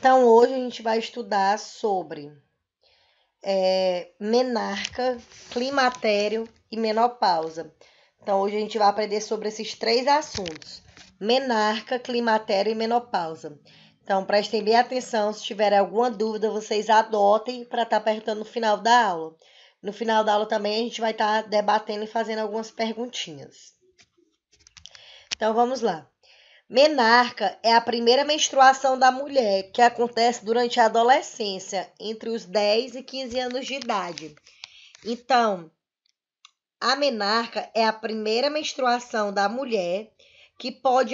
Então, hoje a gente vai estudar sobre é, menarca, climatério e menopausa. Então, hoje a gente vai aprender sobre esses três assuntos: menarca, climatério e menopausa. Então, prestem bem atenção. Se tiverem alguma dúvida, vocês adotem para estar tá perguntando no final da aula. No final da aula também a gente vai estar tá debatendo e fazendo algumas perguntinhas. Então, vamos lá. Menarca é a primeira menstruação da mulher, que acontece durante a adolescência, entre os 10 e 15 anos de idade. Então, a menarca é a primeira menstruação da mulher que pode,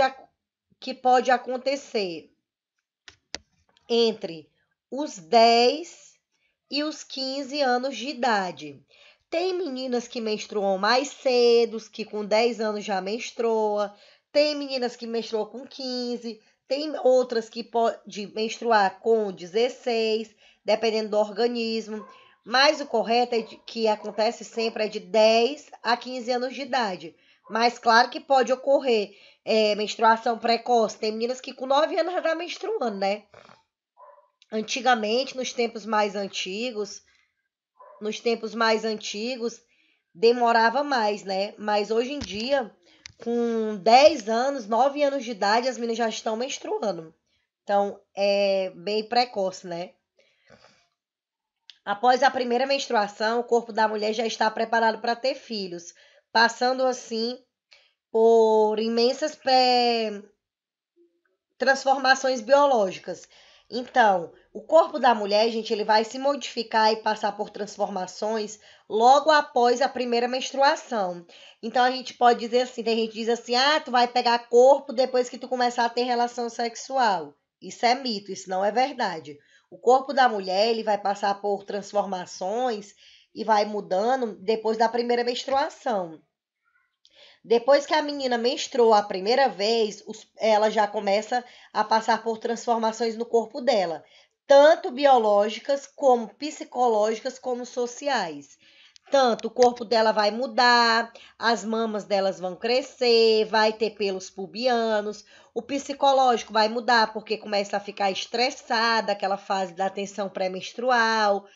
que pode acontecer entre os 10 e os 15 anos de idade. Tem meninas que menstruam mais cedo, que com 10 anos já menstruam, tem meninas que menstruam com 15, tem outras que pode menstruar com 16, dependendo do organismo. Mas o correto é de, que acontece sempre é de 10 a 15 anos de idade. Mas claro que pode ocorrer é, menstruação precoce. Tem meninas que com 9 anos já tá menstruando, né? Antigamente, nos tempos mais antigos, nos tempos mais antigos, demorava mais, né? Mas hoje em dia, com 10 anos, 9 anos de idade, as meninas já estão menstruando. Então, é bem precoce, né? Após a primeira menstruação, o corpo da mulher já está preparado para ter filhos, passando assim por imensas eh, transformações biológicas, então, o corpo da mulher, gente, ele vai se modificar e passar por transformações logo após a primeira menstruação. Então a gente pode dizer assim, tem gente que diz assim: "Ah, tu vai pegar corpo depois que tu começar a ter relação sexual". Isso é mito, isso não é verdade. O corpo da mulher, ele vai passar por transformações e vai mudando depois da primeira menstruação. Depois que a menina menstruou a primeira vez, os, ela já começa a passar por transformações no corpo dela, tanto biológicas, como psicológicas, como sociais. Tanto o corpo dela vai mudar, as mamas delas vão crescer, vai ter pelos pubianos, o psicológico vai mudar porque começa a ficar estressada, aquela fase da tensão pré-menstrual,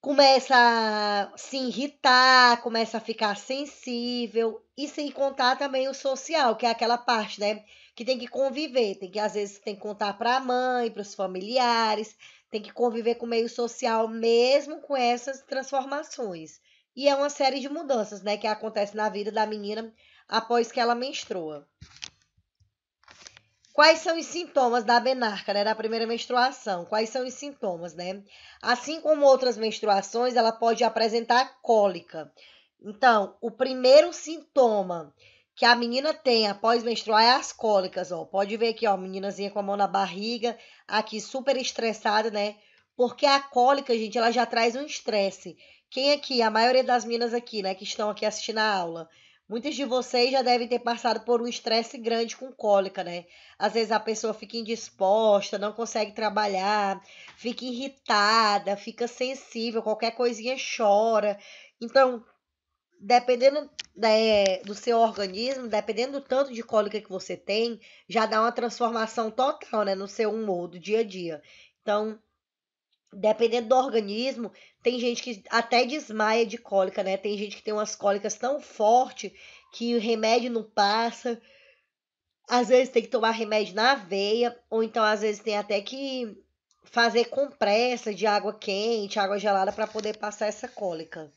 começa a se irritar, começa a ficar sensível, e sem contar também o social, que é aquela parte, né? Que tem que conviver, tem que às vezes tem que contar para a mãe, para os familiares, tem que conviver com o meio social mesmo com essas transformações. E é uma série de mudanças, né, que acontece na vida da menina após que ela menstrua. Quais são os sintomas da benarca, né, da primeira menstruação? Quais são os sintomas, né? Assim como outras menstruações, ela pode apresentar cólica, então, o primeiro sintoma que a menina tem após menstruar é as cólicas, ó. Pode ver aqui, ó, meninazinha com a mão na barriga, aqui super estressada, né? Porque a cólica, gente, ela já traz um estresse. Quem aqui, a maioria das meninas aqui, né, que estão aqui assistindo a aula, muitas de vocês já devem ter passado por um estresse grande com cólica, né? Às vezes a pessoa fica indisposta, não consegue trabalhar, fica irritada, fica sensível, qualquer coisinha chora. Então, dependendo da, né, do seu organismo, dependendo do tanto de cólica que você tem, já dá uma transformação total, né, no seu humor do dia a dia. Então, dependendo do organismo, tem gente que até desmaia de cólica, né? Tem gente que tem umas cólicas tão fortes que o remédio não passa. Às vezes tem que tomar remédio na veia, ou então às vezes tem até que fazer compressa de água quente, água gelada para poder passar essa cólica.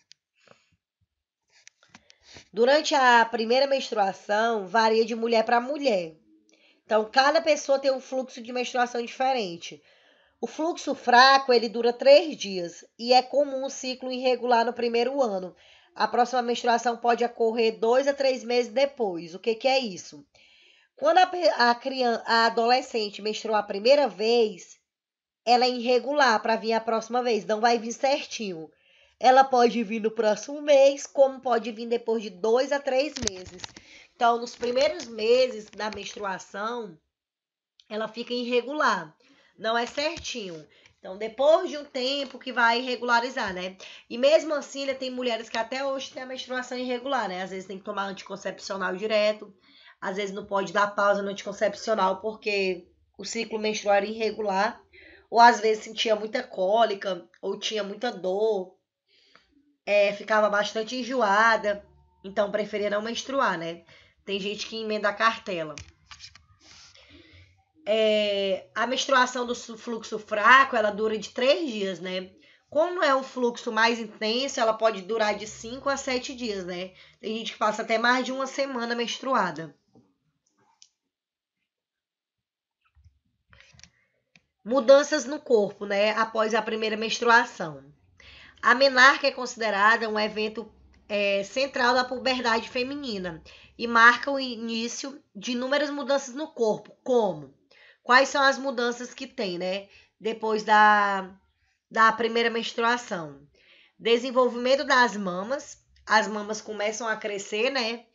Durante a primeira menstruação, varia de mulher para mulher. Então, cada pessoa tem um fluxo de menstruação diferente. O fluxo fraco ele dura três dias e é comum um ciclo irregular no primeiro ano. A próxima menstruação pode ocorrer dois a três meses depois. O que, que é isso? Quando a, a, criança, a adolescente menstruou a primeira vez, ela é irregular para vir a próxima vez, não vai vir certinho. Ela pode vir no próximo mês, como pode vir depois de dois a três meses. Então, nos primeiros meses da menstruação, ela fica irregular, não é certinho. Então, depois de um tempo que vai regularizar, né? E mesmo assim, ainda né, tem mulheres que até hoje têm a menstruação irregular, né? Às vezes tem que tomar anticoncepcional direto, às vezes não pode dar pausa no anticoncepcional porque o ciclo menstrual era irregular, ou às vezes sentia muita cólica, ou tinha muita dor, é, ficava bastante enjoada, então preferia não menstruar, né? Tem gente que emenda a cartela. É, a menstruação do fluxo fraco, ela dura de três dias, né? Como é um fluxo mais intenso, ela pode durar de 5 a 7 dias, né? Tem gente que passa até mais de uma semana menstruada. Mudanças no corpo, né? Após a primeira menstruação. A menarca é considerada um evento é, central da puberdade feminina e marca o início de inúmeras mudanças no corpo, como quais são as mudanças que tem, né? Depois da, da primeira menstruação. Desenvolvimento das mamas. As mamas começam a crescer, né?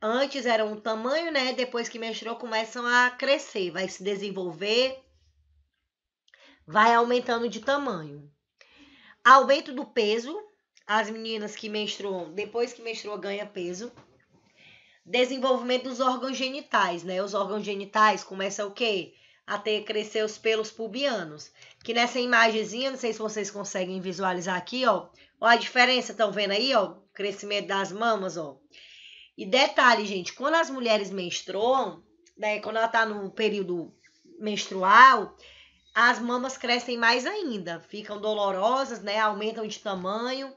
Antes era um tamanho, né? Depois que menstruou, começam a crescer, vai se desenvolver, vai aumentando de tamanho. Aumento do peso. As meninas que menstruam, depois que menstruam ganha peso. Desenvolvimento dos órgãos genitais, né? Os órgãos genitais começam o quê? A ter crescer os pelos pubianos. Que nessa imagenzinha, não sei se vocês conseguem visualizar aqui, ó. Olha a diferença, estão vendo aí, ó? Crescimento das mamas, ó. E detalhe, gente, quando as mulheres menstruam, né? Quando ela tá no período menstrual, as mamas crescem mais ainda, ficam dolorosas, né? Aumentam de tamanho.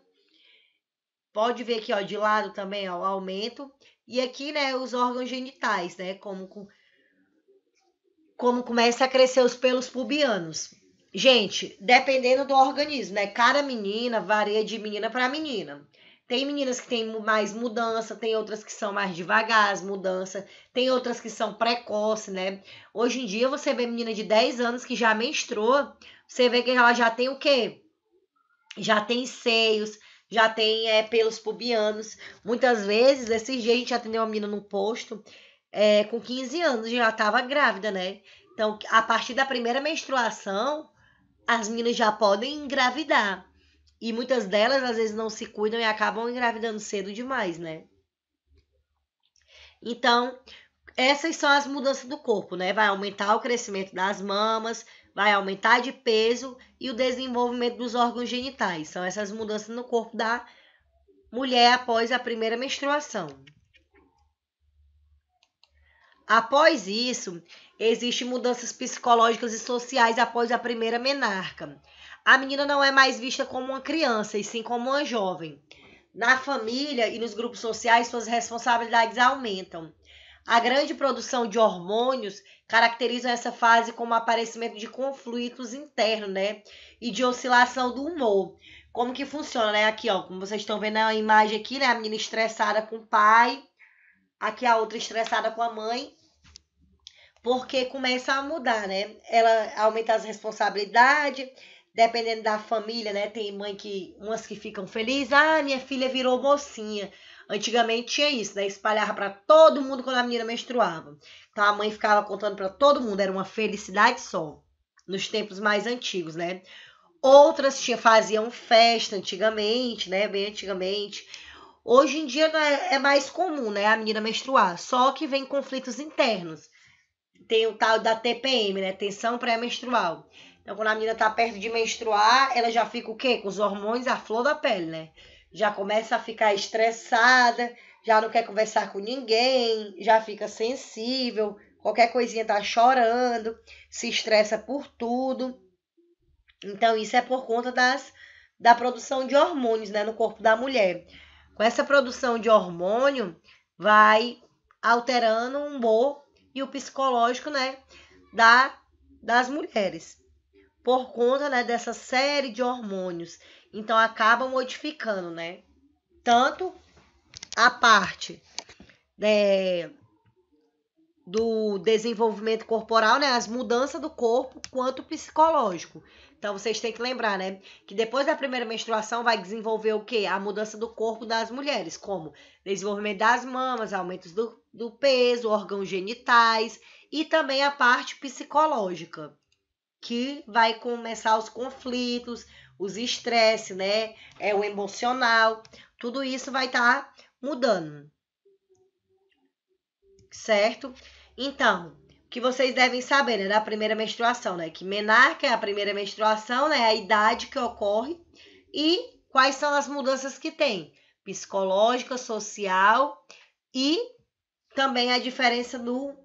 Pode ver aqui, ó, de lado também, ó, aumento. E aqui, né, os órgãos genitais, né, como como começa a crescer os pelos pubianos. Gente, dependendo do organismo, né? Cada menina varia de menina para menina. Tem meninas que têm mais mudança, tem outras que são mais devagar as mudanças, tem outras que são precoce, né? Hoje em dia você vê menina de 10 anos que já menstruou, você vê que ela já tem o quê? Já tem seios, já tem é, pelos pubianos. Muitas vezes, esse dias a gente atendeu uma menina no posto é, com 15 anos, já estava grávida, né? Então, a partir da primeira menstruação, as meninas já podem engravidar. E muitas delas, às vezes, não se cuidam e acabam engravidando cedo demais, né? Então, essas são as mudanças do corpo, né? Vai aumentar o crescimento das mamas, vai aumentar de peso e o desenvolvimento dos órgãos genitais. São essas mudanças no corpo da mulher após a primeira menstruação. Após isso, existem mudanças psicológicas e sociais após a primeira menarca a menina não é mais vista como uma criança, e sim como uma jovem. Na família e nos grupos sociais, suas responsabilidades aumentam. A grande produção de hormônios caracteriza essa fase como aparecimento de conflitos internos, né? E de oscilação do humor. Como que funciona, né? Aqui, ó, como vocês estão vendo a imagem aqui, né? A menina estressada com o pai, aqui a outra estressada com a mãe, porque começa a mudar, né? Ela aumenta as responsabilidades, dependendo da família, né? Tem mãe que, umas que ficam felizes, ah, minha filha virou mocinha. Antigamente tinha isso, né? Espalhava para todo mundo quando a menina menstruava. Então a mãe ficava contando para todo mundo, era uma felicidade só. Nos tempos mais antigos, né? Outras tinha, faziam festa antigamente, né? Bem antigamente. Hoje em dia né, é mais comum, né? A menina menstruar. Só que vem conflitos internos. Tem o tal da TPM, né? Tensão pré-menstrual então, quando a menina tá perto de menstruar, ela já fica o quê? Com os hormônios à flor da pele, né? Já começa a ficar estressada, já não quer conversar com ninguém, já fica sensível, qualquer coisinha tá chorando, se estressa por tudo. Então, isso é por conta das, da produção de hormônios, né, no corpo da mulher. Com essa produção de hormônio, vai alterando o humor e o psicológico, né, da, das mulheres por conta né, dessa série de hormônios. Então acaba modificando, né? Tanto a parte é, do desenvolvimento corporal, né? As mudanças do corpo, quanto psicológico. Então vocês têm que lembrar, né? Que depois da primeira menstruação vai desenvolver o quê? A mudança do corpo das mulheres, como desenvolvimento das mamas, aumentos do, do peso, órgãos genitais e também a parte psicológica que vai começar os conflitos, os estresse, né? É o emocional, tudo isso vai estar tá mudando. Certo? Então, o que vocês devem saber né, da primeira menstruação, né? Que menarca é a primeira menstruação, né? É a idade que ocorre e quais são as mudanças que tem, psicológica, social e também a diferença no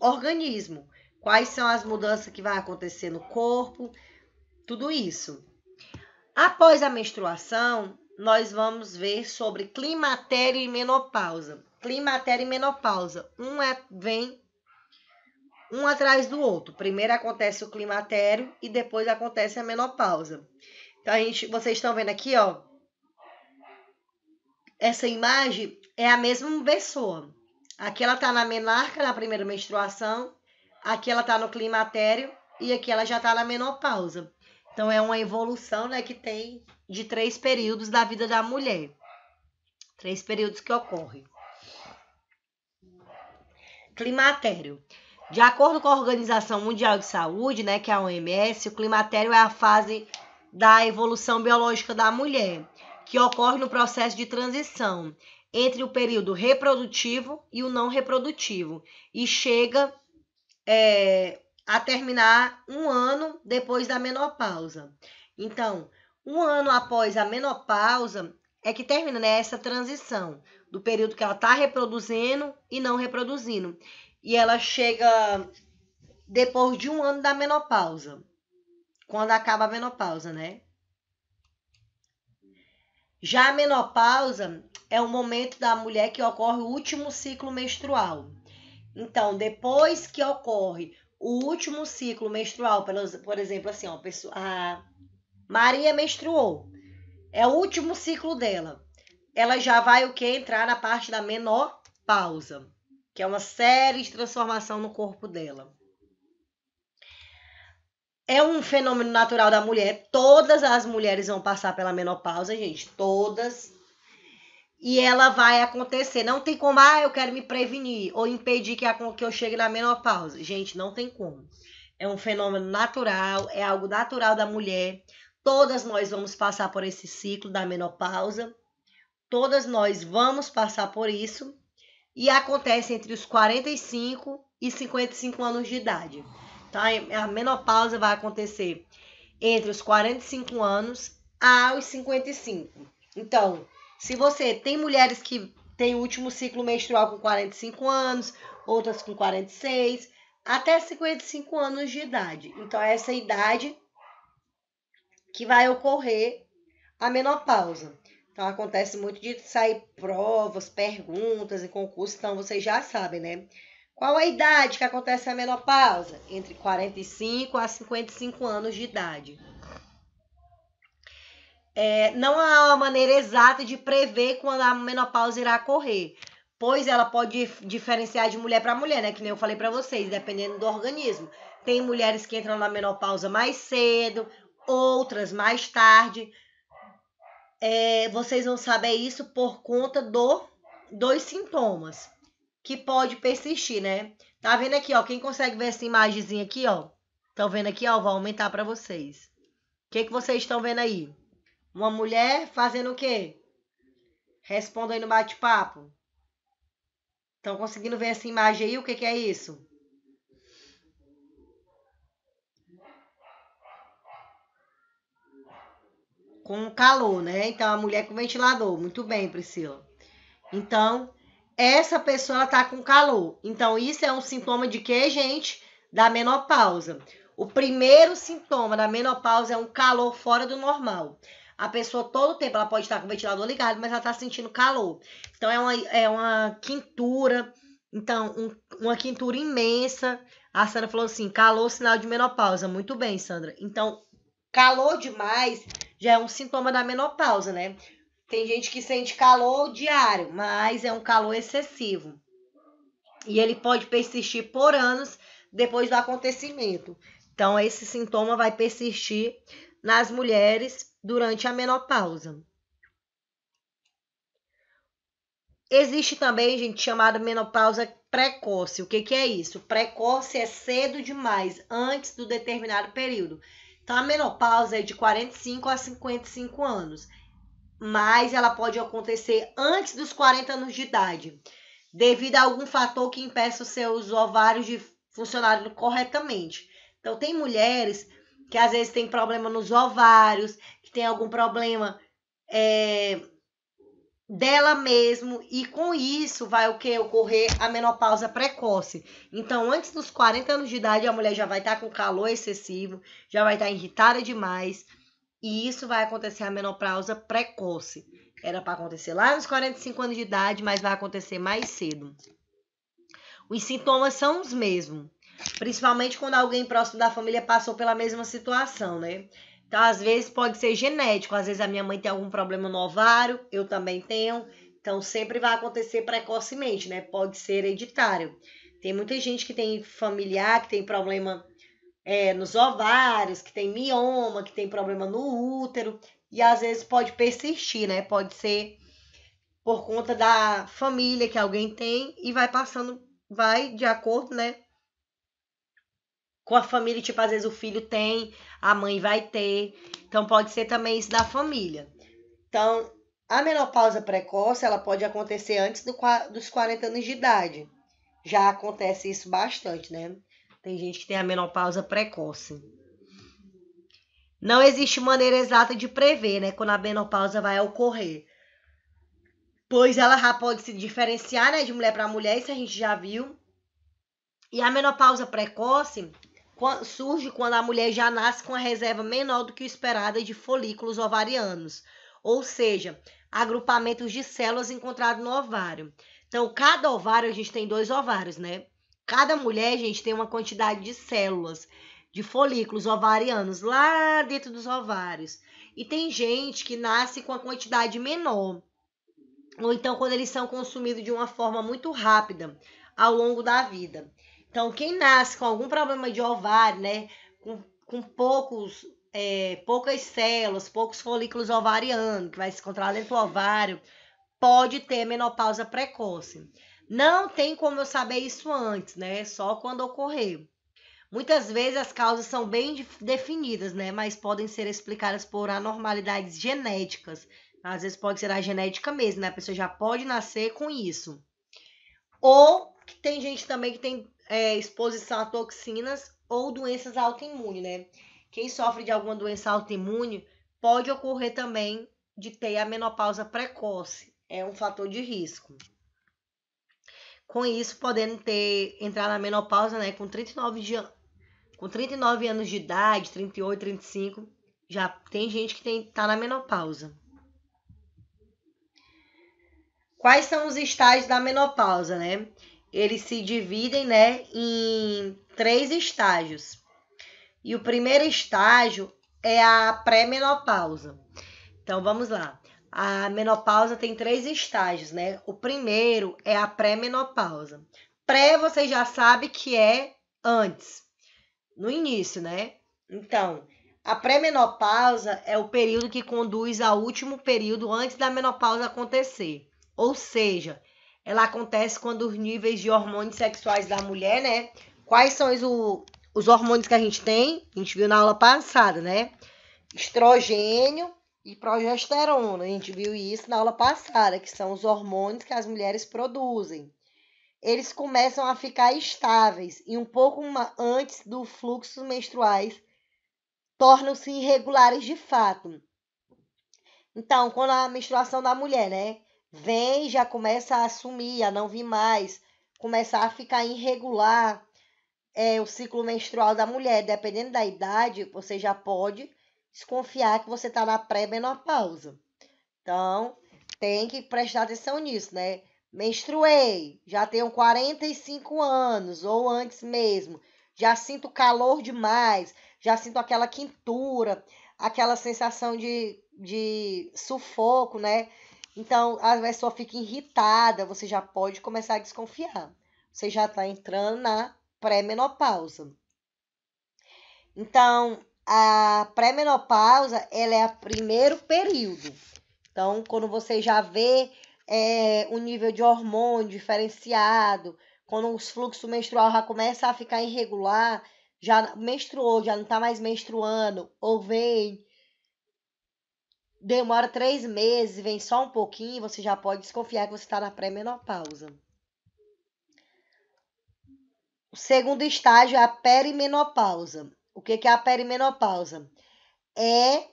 organismo quais são as mudanças que vai acontecer no corpo, tudo isso. Após a menstruação, nós vamos ver sobre climatério e menopausa. Climatério e menopausa, um é, vem um atrás do outro. Primeiro acontece o climatério e depois acontece a menopausa. Então a gente, vocês estão vendo aqui, ó, essa imagem é a mesma pessoa. Aqui ela tá na menarca na primeira menstruação Aqui ela está no climatério e aqui ela já está na menopausa. Então é uma evolução né, que tem de três períodos da vida da mulher. Três períodos que ocorrem. Climatério. De acordo com a Organização Mundial de Saúde, né, que é a OMS, o climatério é a fase da evolução biológica da mulher, que ocorre no processo de transição entre o período reprodutivo e o não reprodutivo e chega é, a terminar um ano depois da menopausa. Então, um ano após a menopausa é que termina né, essa transição do período que ela está reproduzindo e não reproduzindo. E ela chega depois de um ano da menopausa, quando acaba a menopausa, né? Já a menopausa é o momento da mulher que ocorre o último ciclo menstrual. Então, depois que ocorre o último ciclo menstrual, por exemplo, assim, ó, a Maria menstruou. É o último ciclo dela. Ela já vai o que entrar na parte da menopausa, que é uma série de transformação no corpo dela. É um fenômeno natural da mulher. Todas as mulheres vão passar pela menopausa, gente. Todas e ela vai acontecer. Não tem como, ah, eu quero me prevenir ou impedir que, a, que eu chegue na menopausa. Gente, não tem como. É um fenômeno natural, é algo natural da mulher. Todas nós vamos passar por esse ciclo da menopausa. Todas nós vamos passar por isso. E acontece entre os 45 e 55 anos de idade. Tá? A menopausa vai acontecer entre os 45 anos aos 55. Então, se você tem mulheres que têm o último ciclo menstrual com 45 anos, outras com 46, até 55 anos de idade. Então, é essa idade que vai ocorrer a menopausa. Então, acontece muito de sair provas, perguntas e concursos, então vocês já sabem, né? Qual a idade que acontece a menopausa? Entre 45 a 55 anos de idade é, não há uma maneira exata de prever quando a menopausa irá ocorrer, pois ela pode diferenciar de mulher para mulher, né? Que nem eu falei para vocês, dependendo do organismo. Tem mulheres que entram na menopausa mais cedo, outras mais tarde. É, vocês vão saber isso por conta do dos sintomas que pode persistir, né? Tá vendo aqui, ó? Quem consegue ver essa imagenzinha aqui, ó? Estão vendo aqui, ó? Vou aumentar para vocês. O que, que vocês estão vendo aí? Uma mulher fazendo o quê? Responda aí no bate-papo. Estão conseguindo ver essa imagem aí? O que, que é isso? Com calor, né? Então, a mulher com ventilador. Muito bem, Priscila. Então, essa pessoa está com calor. Então, isso é um sintoma de quê, gente? Da menopausa. O primeiro sintoma da menopausa é um calor fora do normal. A pessoa todo o tempo ela pode estar com o ventilador ligado, mas ela está sentindo calor. Então é uma, é uma quintura, então um, uma quintura imensa. A Sandra falou assim: calor, sinal de menopausa. Muito bem, Sandra. Então, calor demais já é um sintoma da menopausa, né? Tem gente que sente calor diário, mas é um calor excessivo. E ele pode persistir por anos depois do acontecimento. Então, esse sintoma vai persistir nas mulheres durante a menopausa. Existe também, gente, chamada menopausa precoce. O que, que é isso? Precoce é cedo demais, antes do determinado período. Então, a menopausa é de 45 a 55 anos, mas ela pode acontecer antes dos 40 anos de idade, devido a algum fator que impeça os seus ovários de funcionar corretamente. Então, tem mulheres que às vezes têm problema nos ovários, que tem algum problema é, dela mesmo e com isso vai o que ocorrer a menopausa precoce. Então, antes dos 40 anos de idade, a mulher já vai estar tá com calor excessivo, já vai estar tá irritada demais, e isso vai acontecer a menopausa precoce. Era para acontecer lá nos 45 anos de idade, mas vai acontecer mais cedo. Os sintomas são os mesmos, principalmente quando alguém próximo da família passou pela mesma situação, né? Então, às vezes pode ser genético, às vezes a minha mãe tem algum problema no ovário, eu também tenho. Então, sempre vai acontecer precocemente, né? Pode ser hereditário. Tem muita gente que tem familiar, que tem problema é, nos ovários, que tem mioma, que tem problema no útero. E às vezes pode persistir, né? Pode ser por conta da família que alguém tem e vai passando, vai de acordo, né? Com a família, tipo, às vezes o filho tem, a mãe vai ter. Então, pode ser também isso da família. Então, a menopausa precoce, ela pode acontecer antes do, dos 40 anos de idade. Já acontece isso bastante, né? Tem gente que tem a menopausa precoce. Não existe maneira exata de prever, né, quando a menopausa vai ocorrer. Pois ela já pode se diferenciar, né, de mulher para mulher, isso a gente já viu. E a menopausa precoce, surge quando a mulher já nasce com a reserva menor do que o esperada de folículos ovarianos, ou seja, agrupamentos de células encontrados no ovário. Então, cada ovário, a gente tem dois ovários, né? Cada mulher, a gente tem uma quantidade de células, de folículos ovarianos lá dentro dos ovários. E tem gente que nasce com a quantidade menor. Ou então, quando eles são consumidos de uma forma muito rápida ao longo da vida. Então, quem nasce com algum problema de ovário, né, com, com poucos, é, poucas células, poucos folículos ovarianos, que vai se encontrar dentro do ovário, pode ter menopausa precoce. Não tem como eu saber isso antes, né? Só quando ocorrer. Muitas vezes as causas são bem definidas, né? Mas podem ser explicadas por anormalidades genéticas. Às vezes pode ser a genética mesmo, né? A pessoa já pode nascer com isso. Ou tem gente também que tem é, exposição a toxinas ou doenças autoimunes, né? Quem sofre de alguma doença autoimune pode ocorrer também de ter a menopausa precoce. É um fator de risco. Com isso, podendo ter entrar na menopausa, né, com 39 de, com 39 anos de idade, 38, 35, já tem gente que tem tá na menopausa. Quais são os estágios da menopausa, né? eles se dividem né, em três estágios. E o primeiro estágio é a pré-menopausa. Então vamos lá. A menopausa tem três estágios, né? O primeiro é a pré-menopausa. Pré você já sabe que é antes, no início, né? Então, a pré-menopausa é o período que conduz ao último período antes da menopausa acontecer. Ou seja, ela acontece quando os níveis de hormônios sexuais da mulher, né? Quais são os, os hormônios que a gente tem? A gente viu na aula passada, né? Estrogênio e progesterona. A gente viu isso na aula passada, que são os hormônios que as mulheres produzem. Eles começam a ficar estáveis e um pouco antes do fluxos menstruais tornam-se irregulares de fato. Então, quando a menstruação da mulher, né? vem já começa a assumir, a não vir mais, começar a ficar irregular é, o ciclo menstrual da mulher. Dependendo da idade, você já pode desconfiar que você está na pré-menopausa. Então, tem que prestar atenção nisso, né? Menstruei, já tenho 45 anos ou antes mesmo, já sinto calor demais, já sinto aquela quintura, aquela sensação de, de sufoco, né? Então, a pessoa fica irritada, você já pode começar a desconfiar. Você já está entrando na pré-menopausa. Então, a pré-menopausa, ela é o primeiro período. Então, quando você já vê é, o nível de hormônio diferenciado, quando os fluxos menstrual já começa a ficar irregular, já menstruou, já não está mais menstruando, ou vem demora três meses, vem só um pouquinho, você já pode desconfiar que você está na pré-menopausa. O segundo estágio é a perimenopausa. O que, que é a perimenopausa? É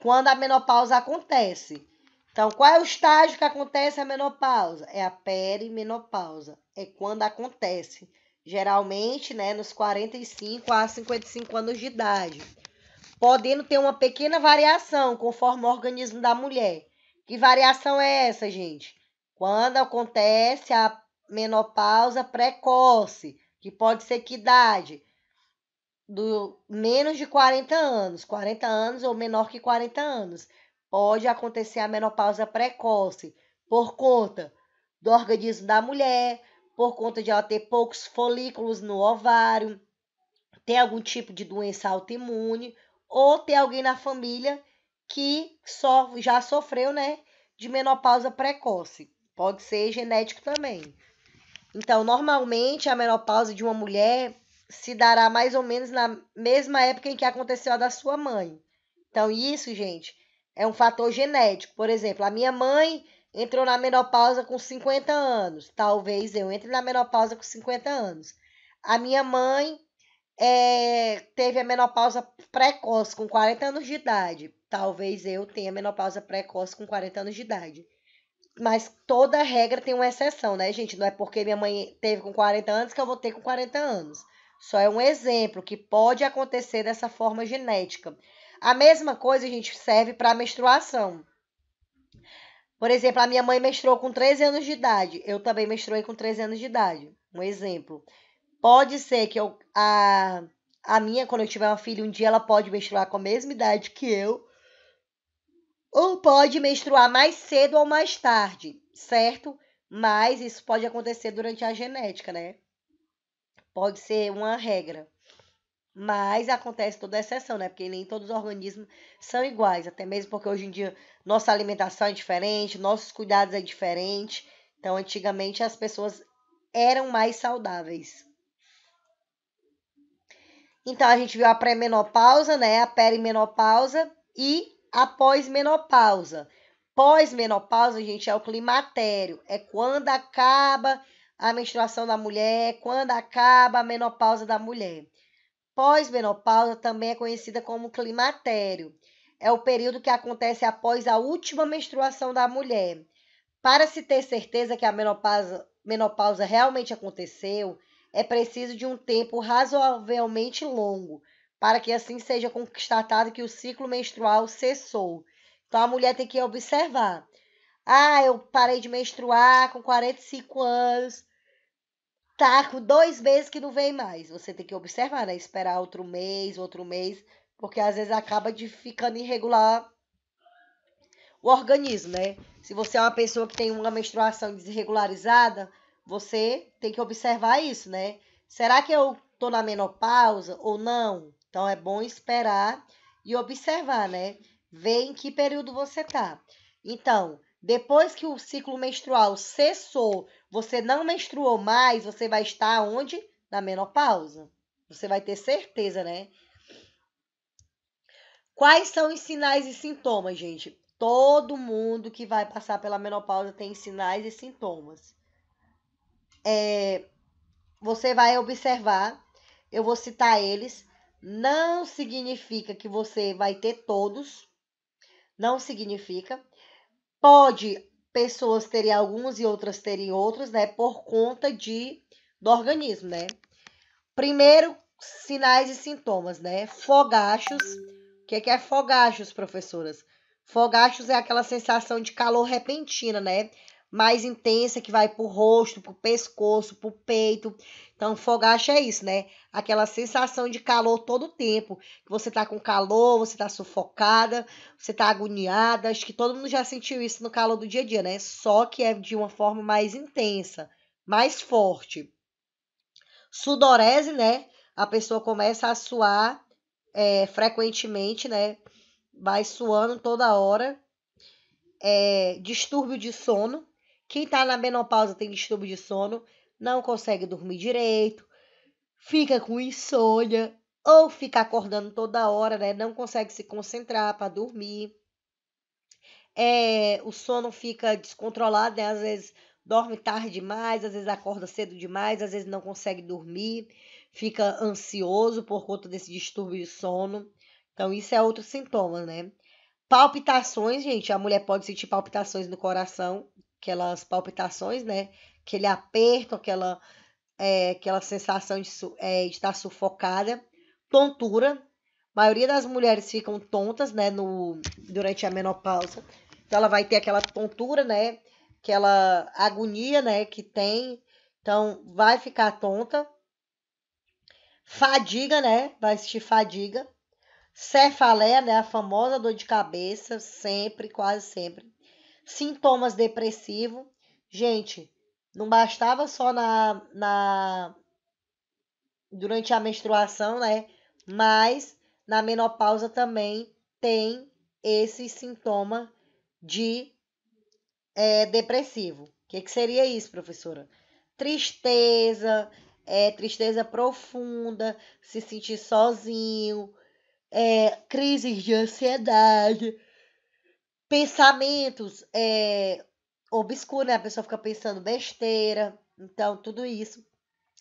quando a menopausa acontece. Então, qual é o estágio que acontece a menopausa? É a perimenopausa. É quando acontece. Geralmente, né, nos 45 a 55 anos de idade podendo ter uma pequena variação conforme o organismo da mulher. Que variação é essa, gente? Quando acontece a menopausa precoce, que pode ser que idade? Do menos de 40 anos, 40 anos ou menor que 40 anos, pode acontecer a menopausa precoce por conta do organismo da mulher, por conta de ela ter poucos folículos no ovário, ter algum tipo de doença autoimune ou ter alguém na família que só já sofreu, né, de menopausa precoce. Pode ser genético também. Então, normalmente a menopausa de uma mulher se dará mais ou menos na mesma época em que aconteceu a da sua mãe. Então, isso, gente, é um fator genético. Por exemplo, a minha mãe entrou na menopausa com 50 anos. Talvez eu entre na menopausa com 50 anos. A minha mãe é, teve a menopausa precoce com 40 anos de idade. Talvez eu tenha menopausa precoce com 40 anos de idade. Mas toda regra tem uma exceção, né, gente? Não é porque minha mãe teve com 40 anos que eu vou ter com 40 anos. Só é um exemplo que pode acontecer dessa forma genética. A mesma coisa, gente, serve para a menstruação. Por exemplo, a minha mãe menstruou com 13 anos de idade. Eu também menstruei com 13 anos de idade. Um exemplo. Pode ser que eu, a, a minha, quando eu tiver uma filha, um dia ela pode menstruar com a mesma idade que eu. Ou pode menstruar mais cedo ou mais tarde, certo? Mas isso pode acontecer durante a genética, né? Pode ser uma regra. Mas acontece toda exceção, né? Porque nem todos os organismos são iguais. Até mesmo porque hoje em dia nossa alimentação é diferente, nossos cuidados é diferente. Então, antigamente as pessoas eram mais saudáveis. Então a gente viu a pré-menopausa, né, a perimenopausa e a pós-menopausa. Pós-menopausa, gente, é o climatério, é quando acaba a menstruação da mulher, quando acaba a menopausa da mulher. Pós-menopausa também é conhecida como climatério. É o período que acontece após a última menstruação da mulher. Para se ter certeza que a menopausa, menopausa realmente aconteceu, é preciso de um tempo razoavelmente longo para que assim seja constatado que o ciclo menstrual cessou. Então a mulher tem que observar. Ah, eu parei de menstruar com 45 anos. Tá com dois meses que não vem mais. Você tem que observar, né? Esperar outro mês, outro mês, porque às vezes acaba de ficando irregular o organismo, né? Se você é uma pessoa que tem uma menstruação desregularizada, você tem que observar isso, né? Será que eu tô na menopausa ou não? Então é bom esperar e observar, né? Ver em que período você tá. Então, depois que o ciclo menstrual cessou, você não menstruou mais, você vai estar onde? Na menopausa. Você vai ter certeza, né? Quais são os sinais e sintomas, gente? Todo mundo que vai passar pela menopausa tem sinais e sintomas é, você vai observar, eu vou citar eles, não significa que você vai ter todos, não significa. Pode pessoas terem alguns e outras terem outros, né? Por conta de do organismo, né? Primeiro, sinais e sintomas, né? Fogachos. O que é, que é fogachos, professoras? Fogachos é aquela sensação de calor repentina, né? mais intensa que vai pro rosto, pro pescoço, pro peito. Então, fogacha é isso, né? Aquela sensação de calor todo o tempo. Que você tá com calor, você tá sufocada, você tá agoniada. Acho que todo mundo já sentiu isso no calor do dia a dia, né? Só que é de uma forma mais intensa, mais forte. Sudorese, né? A pessoa começa a suar é, frequentemente, né? Vai suando toda hora. É, distúrbio de sono, quem está na menopausa tem distúrbio de sono, não consegue dormir direito, fica com insônia ou fica acordando toda hora, né? Não consegue se concentrar para dormir. É, o sono fica descontrolado, né? Às vezes dorme tarde demais, às vezes acorda cedo demais, às vezes não consegue dormir, fica ansioso por conta desse distúrbio de sono. Então, isso é outro sintoma, né? Palpitações, gente, a mulher pode sentir palpitações no coração, aquelas palpitações, né? Aquele aperto, aquela, é, aquela sensação de, é, de estar sufocada, tontura. A maioria das mulheres ficam tontas, né? No, durante a menopausa. Então ela vai ter aquela tontura, né? Aquela agonia, né? Que tem. Então vai ficar tonta. Fadiga, né? Vai sentir fadiga. Cefaleia, né? A famosa dor de cabeça, sempre, quase sempre sintomas depressivos. Gente, não bastava só na, na durante a menstruação, né? Mas na menopausa também tem esse sintoma de é, depressivo. O que, que seria isso, professora? Tristeza, é, tristeza profunda, se sentir sozinho, é, crises de ansiedade, pensamentos é, obscuros, né? A pessoa fica pensando besteira. Então, tudo isso.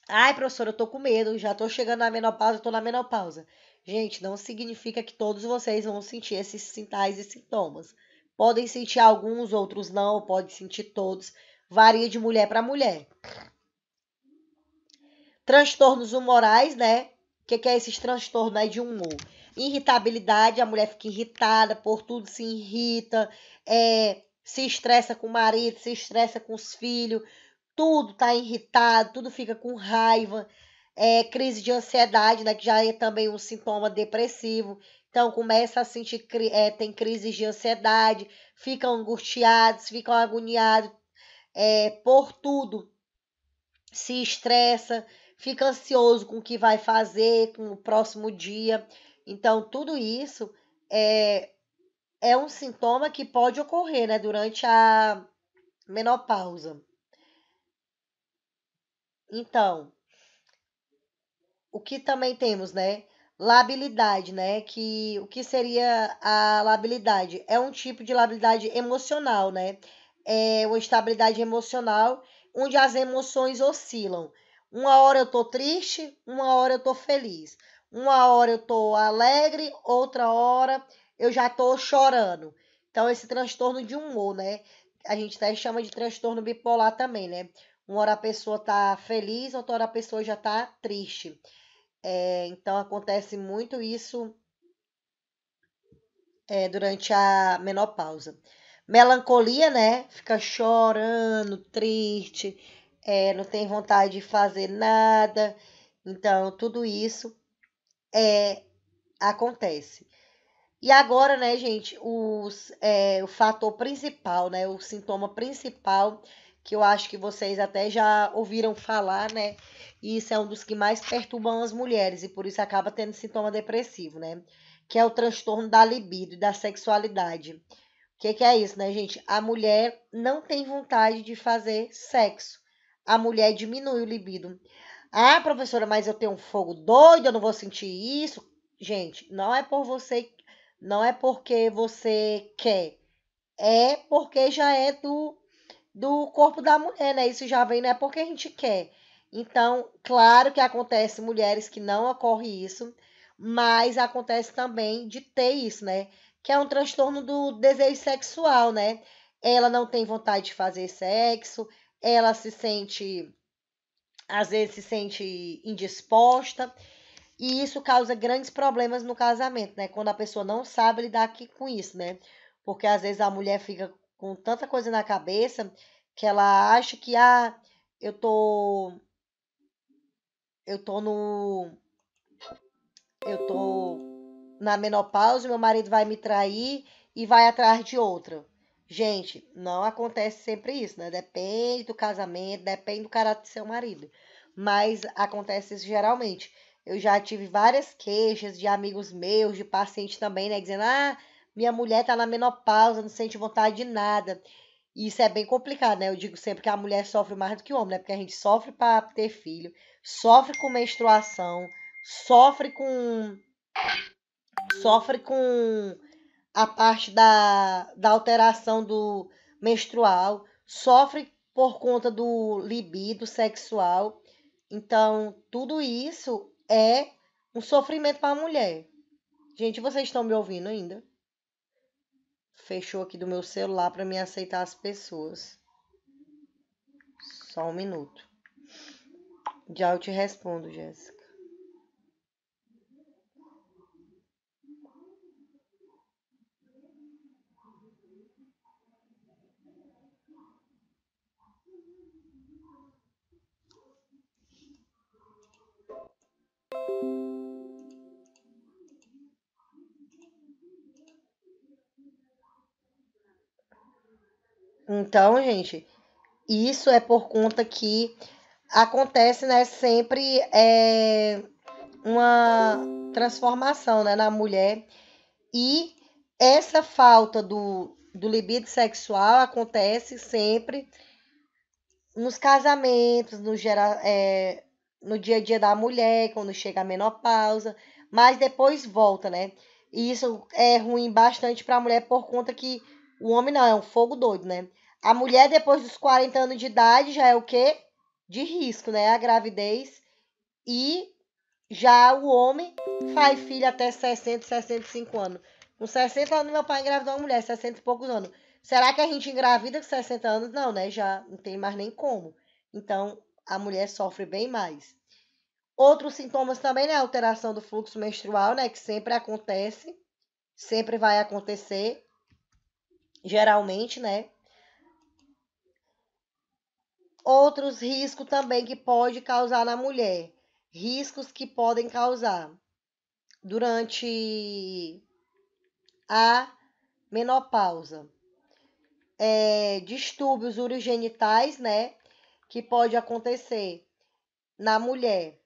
Ai, professora, eu tô com medo, já tô chegando na menopausa, tô na menopausa. Gente, não significa que todos vocês vão sentir esses sinais e sintomas. Podem sentir alguns, outros não, pode sentir todos. Varia de mulher para mulher. Transtornos humorais, né? O que, que é esses transtornos aí de humor? Irritabilidade, a mulher fica irritada por tudo, se irrita, é, se estressa com o marido, se estressa com os filhos, tudo tá irritado, tudo fica com raiva. É, crise de ansiedade, né, que já é também um sintoma depressivo. Então, começa a sentir, é, tem crises de ansiedade, ficam angustiados, ficam agoniados é, por tudo. Se estressa, fica ansioso com o que vai fazer, com o próximo dia. Então, tudo isso é, é um sintoma que pode ocorrer né, durante a menopausa. Então, o que também temos, né? Labilidade, né? Que o que seria a labilidade? É um tipo de labilidade emocional, né? É uma estabilidade emocional onde as emoções oscilam. Uma hora eu tô triste, uma hora eu tô feliz. Uma hora eu tô alegre, outra hora eu já tô chorando. Então, esse transtorno de humor, né? A gente até chama de transtorno bipolar também, né? Uma hora a pessoa tá feliz, outra hora a pessoa já tá triste. É, então, acontece muito isso é, durante a menopausa. Melancolia, né? Fica chorando, triste, é, não tem vontade de fazer nada. Então, tudo isso é, acontece. E agora, né, gente, os, é, o fator principal, né, o sintoma principal que eu acho que vocês até já ouviram falar, né? E isso é um dos que mais perturbam as mulheres e por isso acaba tendo sintoma depressivo, né? Que é o transtorno da libido e da sexualidade. O que, que é isso, né, gente? A mulher não tem vontade de fazer sexo. A mulher diminui o libido. Ah, professora, mas eu tenho um fogo doido, eu não vou sentir isso. Gente, não é por você, não é porque você quer, é porque já é do, do corpo da mulher, né? Isso já vem, não é porque a gente quer. Então, claro que acontece mulheres que não ocorre isso, mas acontece também de ter isso, né? Que é um transtorno do desejo sexual, né? Ela não tem vontade de fazer sexo, ela se sente às vezes se sente indisposta. E isso causa grandes problemas no casamento, né? Quando a pessoa não sabe lidar aqui com isso, né? Porque às vezes a mulher fica com tanta coisa na cabeça que ela acha que ah, eu tô eu tô no eu tô na menopausa, meu marido vai me trair e vai atrás de outra. Gente, não acontece sempre isso, né? Depende do casamento, depende do caráter do seu marido. Mas acontece isso geralmente. Eu já tive várias queixas de amigos meus, de pacientes também, né? Dizendo, ah, minha mulher tá na menopausa, não sente vontade de nada. E isso é bem complicado, né? Eu digo sempre que a mulher sofre mais do que o homem, né? Porque a gente sofre para ter filho, sofre com menstruação, sofre com. Sofre com a parte da, da alteração do menstrual, sofre por conta do libido sexual. Então, tudo isso é um sofrimento para a mulher. Gente, vocês estão me ouvindo ainda? Fechou aqui do meu celular para me aceitar as pessoas. Só um minuto. Já eu te respondo, Jéssica. Então, gente, isso é por conta que acontece, né, sempre é, uma transformação, né, na mulher e essa falta do, do libido sexual acontece sempre nos casamentos, no, é, no dia a dia da mulher, quando chega a menopausa, mas depois volta, né? E isso é ruim bastante para a mulher por conta que o homem não, é um fogo doido, né? A mulher depois dos 40 anos de idade já é o quê? De risco, né? A gravidez. E já o homem faz filho até 60, 65 anos. Com 60 anos, meu pai engravidou uma mulher, 60 e poucos anos. Será que a gente engravida com 60 anos? Não, né? Já não tem mais nem como. Então, a mulher sofre bem mais. Outros sintomas também, né? A alteração do fluxo menstrual, né? Que sempre acontece, sempre vai acontecer, geralmente, né? Outros riscos também que pode causar na mulher. Riscos que podem causar durante a menopausa é, distúrbios urogenitais, né? Que pode acontecer na mulher.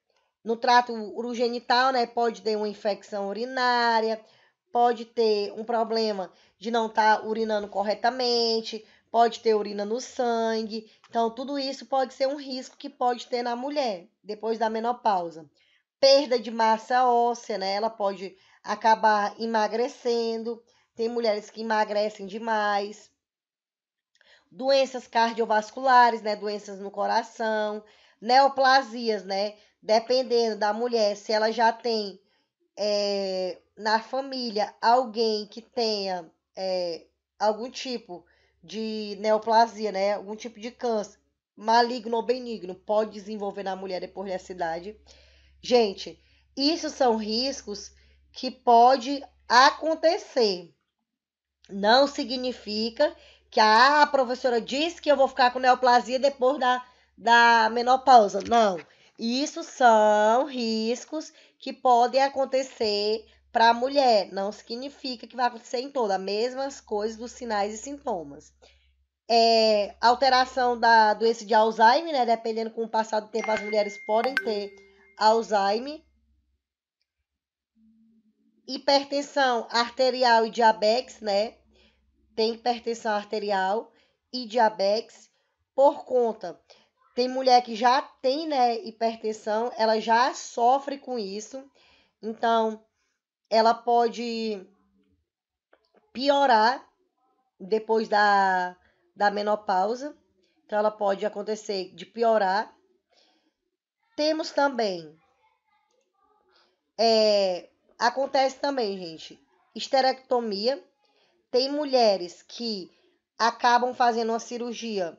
No trato urogenital, né? Pode ter uma infecção urinária, pode ter um problema de não estar tá urinando corretamente, pode ter urina no sangue. Então, tudo isso pode ser um risco que pode ter na mulher depois da menopausa. Perda de massa óssea, né? Ela pode acabar emagrecendo. Tem mulheres que emagrecem demais doenças cardiovasculares, né, doenças no coração, neoplasias, né, dependendo da mulher, se ela já tem é, na família alguém que tenha é, algum tipo de neoplasia, né, algum tipo de câncer, maligno ou benigno, pode desenvolver na mulher depois dessa idade. Gente, isso são riscos que pode acontecer. Não significa que a professora disse que eu vou ficar com neoplasia depois da, da menopausa. Não. Isso são riscos que podem acontecer para a mulher. Não significa que vai acontecer em toda. Mesmas coisas dos sinais e sintomas. É, alteração da doença de Alzheimer, né? Dependendo com o passar do tempo, as mulheres podem ter Alzheimer. Hipertensão arterial e diabetes, né? tem hipertensão arterial e diabetes por conta. Tem mulher que já tem né, hipertensão, ela já sofre com isso, então ela pode piorar depois da, da menopausa. Então, ela pode acontecer de piorar. Temos também. É, acontece também, gente, esterectomia, tem mulheres que acabam fazendo uma cirurgia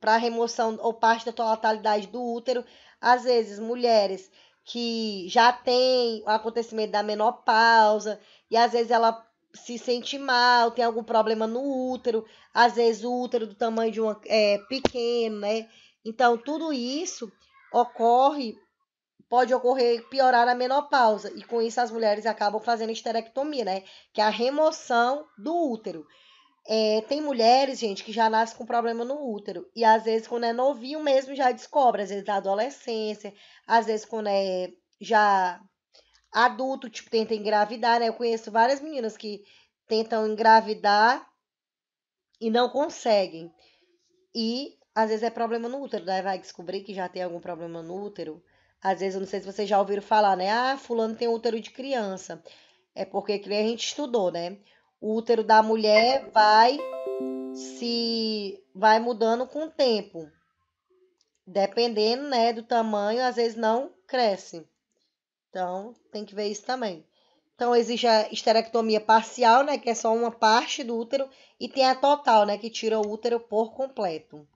para remoção ou parte da totalidade do útero. Às vezes, mulheres que já têm o acontecimento da menopausa e às vezes ela se sente mal, tem algum problema no útero, às vezes o útero do tamanho de uma é pequeno, né? Então, tudo isso ocorre pode ocorrer piorar a menopausa e com isso as mulheres acabam fazendo esterectomia, né? Que é a remoção do útero. É, tem mulheres, gente, que já nascem com problema no útero. E às vezes, quando é novinho mesmo, já descobre. Às vezes, na adolescência. Às vezes, quando é já adulto, tipo, tenta engravidar, né? Eu conheço várias meninas que tentam engravidar e não conseguem. E às vezes é problema no útero. Daí vai descobrir que já tem algum problema no útero. Às vezes, eu não sei se vocês já ouviram falar, né? Ah, fulano tem útero de criança. É porque que a gente estudou, né? O útero da mulher vai se vai mudando com o tempo. Dependendo, né, do tamanho, às vezes não cresce. Então, tem que ver isso também. Então, existe a esterectomia parcial, né, que é só uma parte do útero, e tem a total, né, que tira o útero por completo.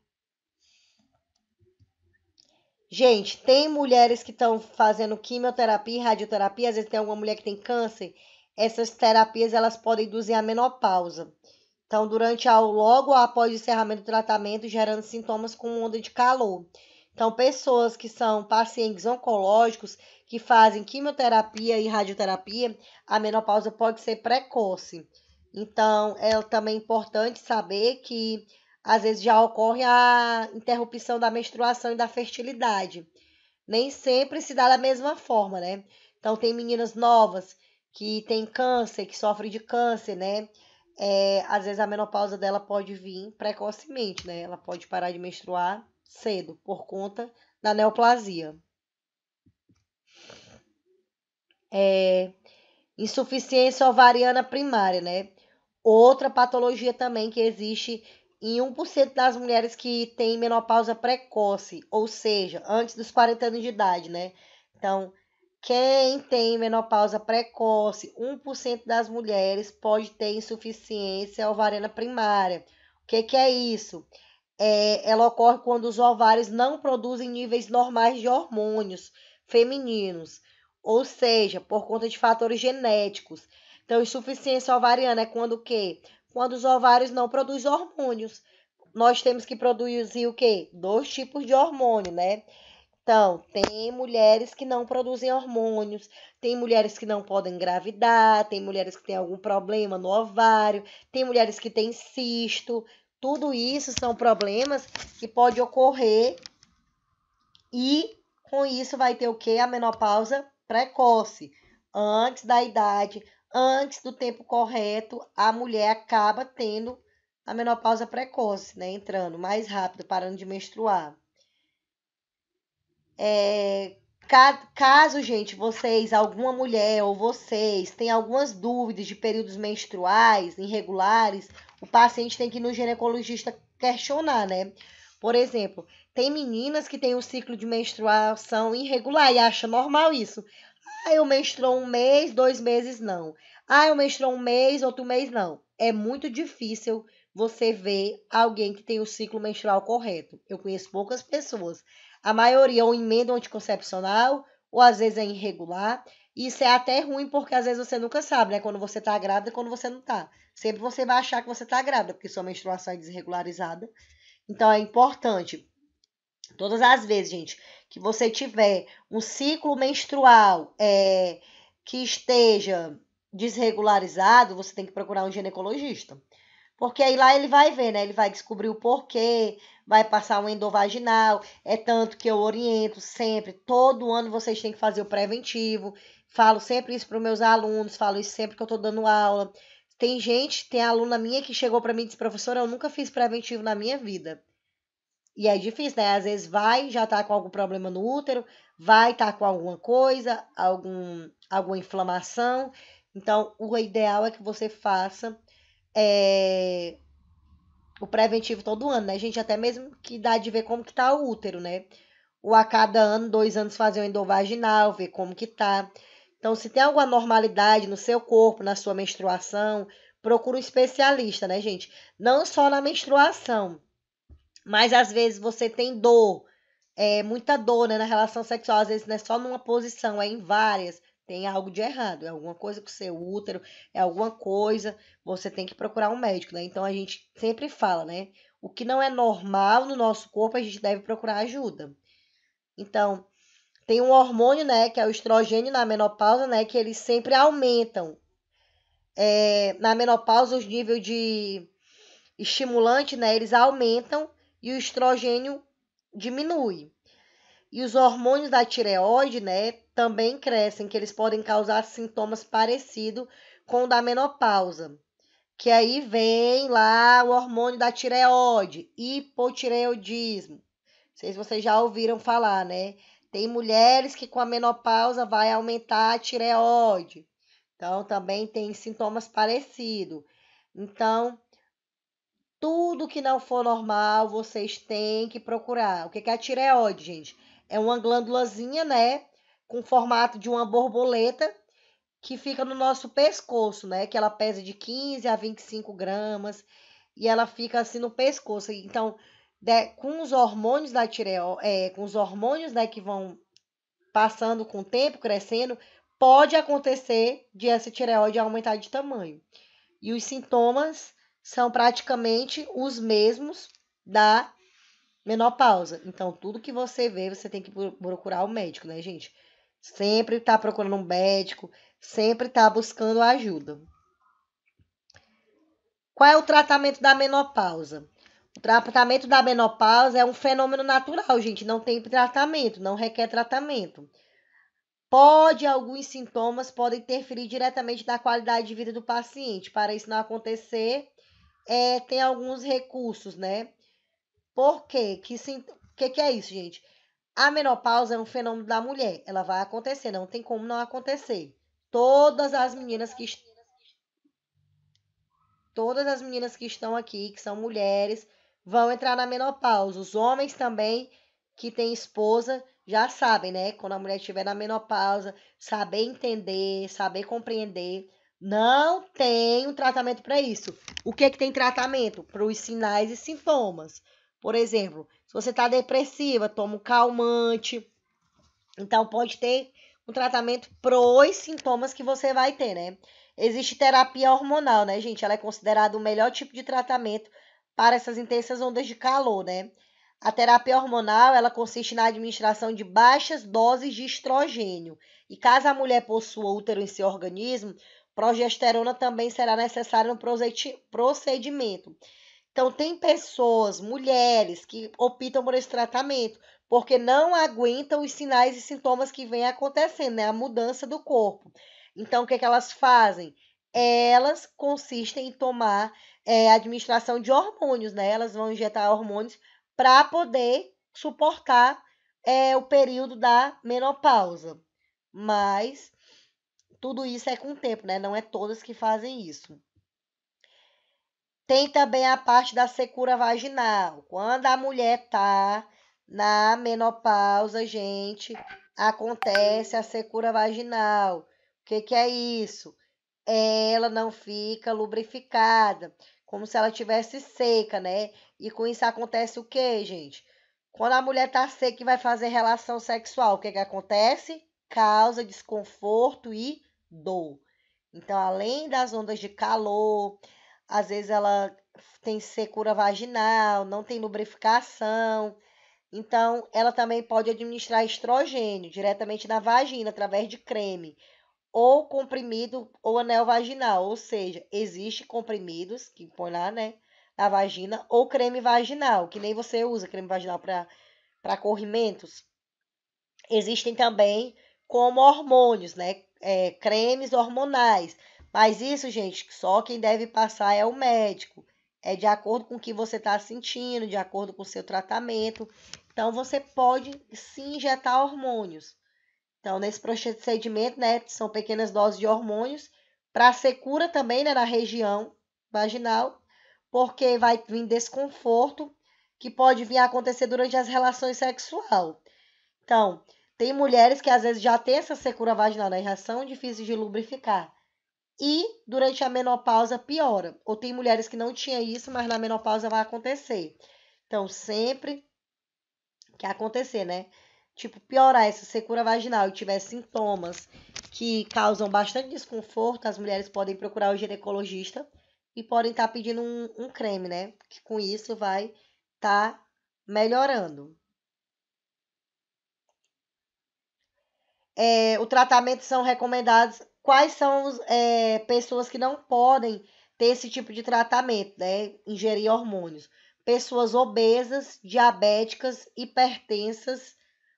Gente, tem mulheres que estão fazendo quimioterapia, radioterapia, às vezes tem alguma mulher que tem câncer. Essas terapias elas podem induzir a menopausa. Então, durante ao logo após o encerramento do tratamento, gerando sintomas com onda de calor. Então, pessoas que são pacientes oncológicos que fazem quimioterapia e radioterapia, a menopausa pode ser precoce. Então, é também importante saber que às vezes já ocorre a interrupção da menstruação e da fertilidade. Nem sempre se dá da mesma forma, né? Então, tem meninas novas que têm câncer, que sofrem de câncer, né? É, às vezes a menopausa dela pode vir precocemente, né? Ela pode parar de menstruar cedo por conta da neoplasia. É, insuficiência ovariana primária, né? Outra patologia também que existe em 1% das mulheres que têm menopausa precoce, ou seja, antes dos 40 anos de idade, né? Então, quem tem menopausa precoce, 1% das mulheres pode ter insuficiência ovariana primária. O que, que é isso? É, ela ocorre quando os ovários não produzem níveis normais de hormônios femininos, ou seja, por conta de fatores genéticos. Então, insuficiência ovariana é quando o quê? quando os ovários não produzem hormônios. Nós temos que produzir o quê? Dois tipos de hormônio, né? Então, tem mulheres que não produzem hormônios, tem mulheres que não podem engravidar, tem mulheres que têm algum problema no ovário, tem mulheres que têm cisto. Tudo isso são problemas que pode ocorrer e com isso vai ter o quê? A menopausa precoce, antes da idade antes do tempo correto, a mulher acaba tendo a menopausa precoce, né? Entrando mais rápido, parando de menstruar. É, caso, gente, vocês, alguma mulher ou vocês, tenham algumas dúvidas de períodos menstruais irregulares, o paciente tem que ir no ginecologista questionar, né? Por exemplo, tem meninas que têm um ciclo de menstruação irregular e acham normal isso. Ah, eu menstruo um mês, dois meses não. Ah, eu menstruo um mês, outro mês não. É muito difícil você ver alguém que tem o ciclo menstrual correto. Eu conheço poucas pessoas. A maioria ou emenda anticoncepcional, ou às vezes é irregular. Isso é até ruim, porque às vezes você nunca sabe, né? Quando você tá grávida, e quando você não tá. Sempre você vai achar que você tá grávida, porque sua menstruação é desregularizada. Então é importante. Todas as vezes, gente, que você tiver um ciclo menstrual é, que esteja desregularizado, você tem que procurar um ginecologista. Porque aí lá ele vai ver, né? Ele vai descobrir o porquê, vai passar um endovaginal. É tanto que eu oriento sempre, todo ano vocês têm que fazer o preventivo. Falo sempre isso para os meus alunos, falo isso sempre que eu estou dando aula. Tem gente, tem aluna minha que chegou para mim e disse: "Professora, eu nunca fiz preventivo na minha vida". E é difícil, né? Às vezes vai, já tá com algum problema no útero, vai tá com alguma coisa, algum, alguma inflamação. Então, o ideal é que você faça é, o preventivo todo ano, né? A gente até mesmo que dá de ver como que tá o útero, né? Ou a cada ano, dois anos, fazer o endovaginal, ver como que tá. Então, se tem alguma anormalidade no seu corpo, na sua menstruação, procura um especialista, né, gente? Não só na menstruação mas às vezes você tem dor, é muita dor né, na relação sexual, às vezes não é só numa posição, é em várias. Tem algo de errado, é alguma coisa com o seu útero, é alguma coisa, você tem que procurar um médico, né? Então a gente sempre fala, né? O que não é normal no nosso corpo, a gente deve procurar ajuda. Então, tem um hormônio, né, que é o estrogênio na menopausa, né, que eles sempre aumentam. É, na menopausa, os níveis de estimulante, né, eles aumentam e o estrogênio diminui. E os hormônios da tireoide, né, também crescem, que eles podem causar sintomas parecidos com o da menopausa. Que aí vem lá o hormônio da tireoide, hipotireoidismo. Não sei se vocês já ouviram falar, né? Tem mulheres que com a menopausa vai aumentar a tireoide. Então, também tem sintomas parecidos. Então, tudo que não for normal, vocês têm que procurar. O que é a tireoide, gente? É uma glândulazinha, né? Com formato de uma borboleta que fica no nosso pescoço, né? Que ela pesa de 15 a 25 gramas e ela fica assim no pescoço. Então, de, com os hormônios da tireoide, é, com os hormônios né, que vão passando com o tempo, crescendo, pode acontecer de essa tireoide aumentar de tamanho. E os sintomas são praticamente os mesmos da menopausa. Então, tudo que você vê, você tem que procurar o médico, né, gente? Sempre tá procurando um médico, sempre tá buscando ajuda. Qual é o tratamento da menopausa? O tratamento da menopausa é um fenômeno natural, gente. Não tem tratamento, não requer tratamento. Pode, alguns sintomas podem interferir diretamente na qualidade de vida do paciente. Para isso não acontecer, é, tem alguns recursos, né? Por quê? Que, que, que é isso, gente? A menopausa é um fenômeno da mulher. Ela vai acontecer, não tem como não acontecer. Todas as meninas que todas as meninas que estão aqui, que são mulheres, vão entrar na menopausa. Os homens também que têm esposa já sabem, né? Quando a mulher estiver na menopausa, saber entender, saber compreender não tem um tratamento para isso. O que, é que tem tratamento? Para os sinais e sintomas. Por exemplo, se você está depressiva, toma um calmante. Então, pode ter um tratamento para os sintomas que você vai ter, né? Existe terapia hormonal, né, gente? Ela é considerada o melhor tipo de tratamento para essas intensas ondas de calor, né? A terapia hormonal, ela consiste na administração de baixas doses de estrogênio. E caso a mulher possua útero em seu organismo, Progesterona também será necessária no procedimento. Então, tem pessoas, mulheres, que optam por esse tratamento, porque não aguentam os sinais e sintomas que vem acontecendo, né? A mudança do corpo. Então, o que, é que elas fazem? Elas consistem em tomar é, administração de hormônios, né? Elas vão injetar hormônios para poder suportar é, o período da menopausa. Mas tudo isso é com o tempo, né? Não é todas que fazem isso. Tem também a parte da secura vaginal. Quando a mulher tá na menopausa, gente, acontece a secura vaginal. O que, que é isso? Ela não fica lubrificada, como se ela tivesse seca, né? E com isso acontece o que, gente? Quando a mulher tá seca e vai fazer relação sexual, o que, que acontece? Causa desconforto e dor. Então, além das ondas de calor, às vezes ela tem secura vaginal, não tem lubrificação. Então, ela também pode administrar estrogênio diretamente na vagina através de creme ou comprimido ou anel vaginal, ou seja, existe comprimidos que põe lá, né, na vagina ou creme vaginal, que nem você usa creme vaginal para para corrimentos. Existem também como hormônios, né? é, cremes hormonais. Mas isso, gente, só quem deve passar é o médico. É de acordo com o que você está sentindo, de acordo com o seu tratamento. Então, você pode se injetar hormônios. Então, nesse procedimento, né, são pequenas doses de hormônios para ser cura também né, na região vaginal, porque vai vir desconforto que pode vir a acontecer durante as relações sexual. Então, tem mulheres que às vezes já têm essa secura vaginal, né? Já são difíceis de lubrificar. E durante a menopausa piora. Ou tem mulheres que não tinha isso, mas na menopausa vai acontecer. Então, sempre que acontecer, né? Tipo, piorar essa secura vaginal e tiver sintomas que causam bastante desconforto, as mulheres podem procurar o ginecologista e podem estar tá pedindo um, um creme, né? Que com isso vai estar tá melhorando. é, o tratamento são recomendados, quais são as é, pessoas que não podem ter esse tipo de tratamento, né? Ingerir hormônios. Pessoas obesas, diabéticas, hipertensas,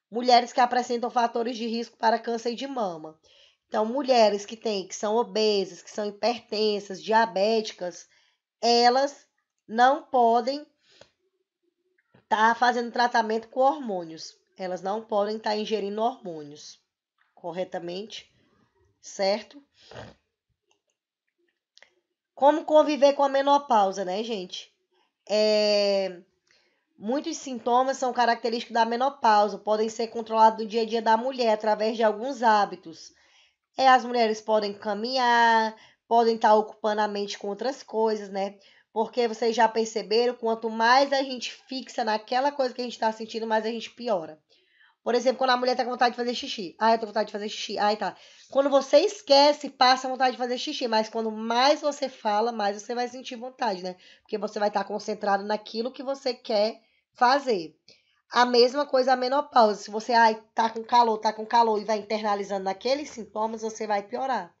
mulheres que apresentam fatores de risco para câncer de mama. Então, mulheres que têm, que são obesas, que são hipertensas, diabéticas, elas não podem estar tá fazendo tratamento com hormônios. Elas não podem estar tá ingerindo hormônios corretamente, certo? Como conviver com a menopausa, né, gente? É... Muitos sintomas são característicos da menopausa, podem ser controlados no dia a dia da mulher através de alguns hábitos. É, as mulheres podem caminhar, podem estar tá ocupando a mente com outras coisas, né? Porque vocês já perceberam, quanto mais a gente fixa naquela coisa que a gente está sentindo, mais a gente piora. Por exemplo, quando a mulher tá com vontade de fazer xixi. Ah, eu tô com vontade de fazer xixi. Ai, tá. Quando você esquece, passa a vontade de fazer xixi. Mas quando mais você fala, mais você vai sentir vontade, né? Porque você vai estar tá concentrado naquilo que você quer fazer. A mesma coisa a menopausa. Se você ai, tá com calor, tá com calor e vai internalizando naqueles sintomas, você vai piorar.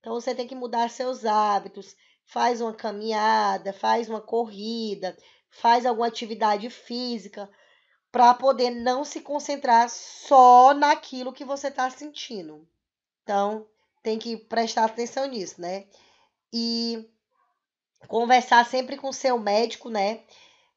Então você tem que mudar seus hábitos. Faz uma caminhada, faz uma corrida, faz alguma atividade física para poder não se concentrar só naquilo que você está sentindo. Então, tem que prestar atenção nisso, né? E conversar sempre com seu médico, né?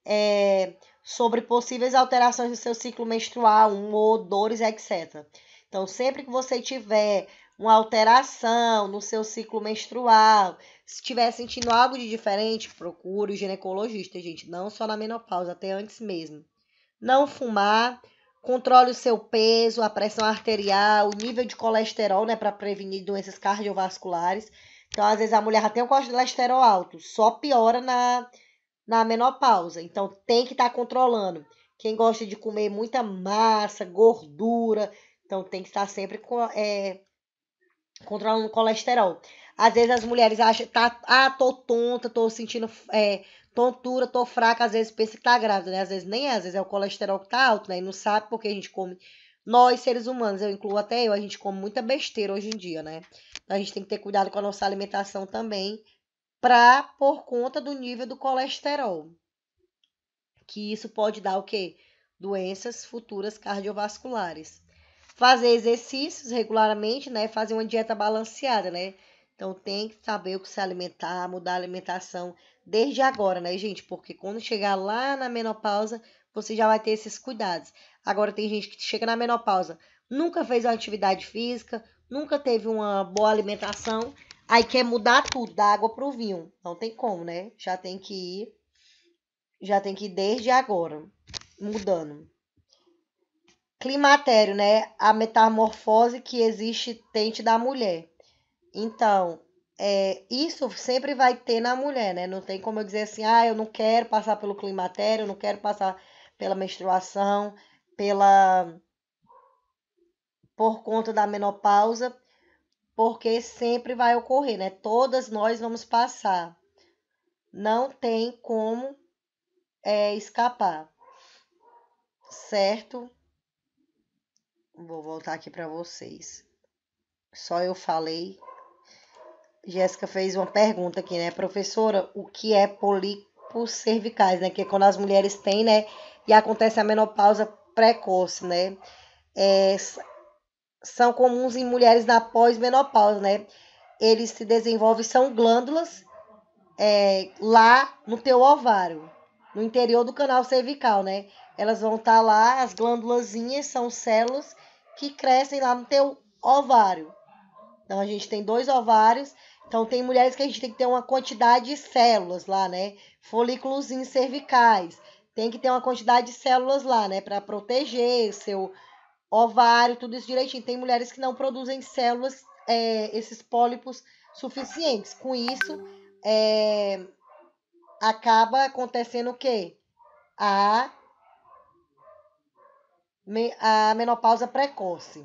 É, sobre possíveis alterações no seu ciclo menstrual, um dores, etc. Então, sempre que você tiver uma alteração no seu ciclo menstrual, se estiver sentindo algo de diferente, procure o ginecologista, gente, não só na menopausa, até antes mesmo não fumar, controle o seu peso, a pressão arterial, o nível de colesterol, né, para prevenir doenças cardiovasculares. Então, às vezes a mulher já tem o colesterol alto, só piora na na menopausa. Então, tem que estar tá controlando. Quem gosta de comer muita massa, gordura, então tem que estar tá sempre com, é, controlando o colesterol. Às vezes as mulheres acham, tá, ah, tô tonta, tô sentindo é, tontura, tô fraca, às vezes pensa que tá grávida, né? Às vezes nem é, às vezes é o colesterol que tá alto, né? E não sabe porque a gente come. Nós, seres humanos, eu incluo até eu, a gente come muita besteira hoje em dia, né? Então a gente tem que ter cuidado com a nossa alimentação também, pra, por conta do nível do colesterol. Que isso pode dar o quê? Doenças futuras cardiovasculares fazer exercícios regularmente, né? Fazer uma dieta balanceada, né? Então tem que saber o que se alimentar, mudar a alimentação desde agora, né, gente? Porque quando chegar lá na menopausa, você já vai ter esses cuidados. Agora tem gente que chega na menopausa, nunca fez uma atividade física, nunca teve uma boa alimentação, aí quer mudar tudo, da água pro vinho. Não tem como, né? Já tem que ir já tem que ir desde agora mudando. Climatério, né? A metamorfose que existe dentro da mulher. Então, é, isso sempre vai ter na mulher, né? Não tem como eu dizer assim, ah, eu não quero passar pelo climatério, eu não quero passar pela menstruação, pela por conta da menopausa, porque sempre vai ocorrer, né? Todas nós vamos passar. Não tem como é, escapar, certo? Vou voltar aqui para vocês. Só eu falei Jéssica fez uma pergunta aqui, né? Professora, o que é pólipos cervicais, né? Que é quando as mulheres têm, né? E acontece a menopausa precoce, né? É, são comuns em mulheres na pós-menopausa, né? Eles se desenvolvem, são glândulas é, lá no teu ovário, no interior do canal cervical, né? Elas vão estar tá lá, as glândulazinhas são células que crescem lá no teu ovário. Então, a gente tem dois ovários então tem mulheres que a gente tem que ter uma quantidade de células lá, né? Folículos cervicais. Tem que ter uma quantidade de células lá, né, para proteger o seu ovário, tudo isso direitinho. Tem mulheres que não produzem células, é, esses pólipos suficientes. Com isso, é, acaba acontecendo o quê? A, a menopausa precoce.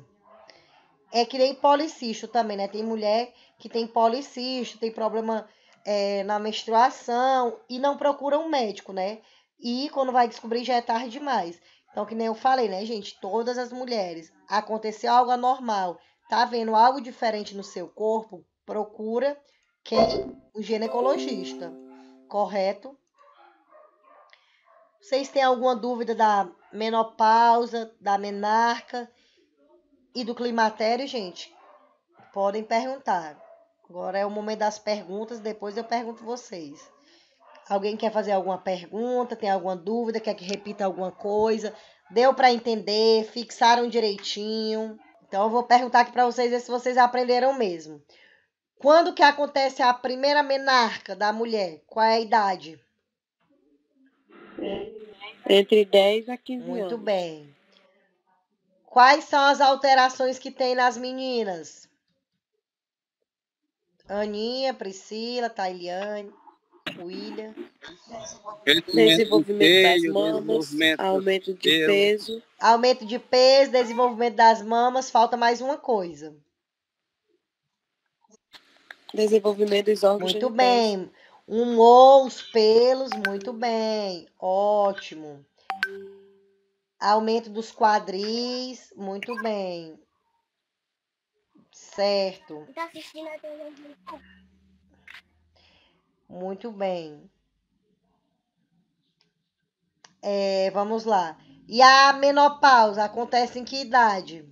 É que nem policisto também, né? Tem mulher que tem policisto, tem problema é, na menstruação e não procura um médico, né? E quando vai descobrir já é tarde demais. Então, que nem eu falei, né, gente? Todas as mulheres, aconteceu algo anormal, tá vendo algo diferente no seu corpo, procura quem? O ginecologista, correto? Vocês têm alguma dúvida da menopausa, da menarca? e do climatério, gente, podem perguntar. Agora é o momento das perguntas, depois eu pergunto vocês. Alguém quer fazer alguma pergunta, tem alguma dúvida, quer que repita alguma coisa? Deu para entender? Fixaram direitinho? Então eu vou perguntar aqui para vocês se vocês aprenderam mesmo. Quando que acontece a primeira menarca da mulher? Qual é a idade? Entre 10 a 15 Muito anos. Muito bem. Quais são as alterações que tem nas meninas? Aninha, Priscila, Tailiane, William. Desenvolvimento das mamas, aumento de peso. Aumento de peso, desenvolvimento das mamas. Falta mais uma coisa. Desenvolvimento dos órgãos. Muito bem. Humor, os pelos, muito bem. Ótimo. Aumento dos quadris. Muito bem. Certo. Tá muito bem. É, vamos lá. E a menopausa acontece em que idade?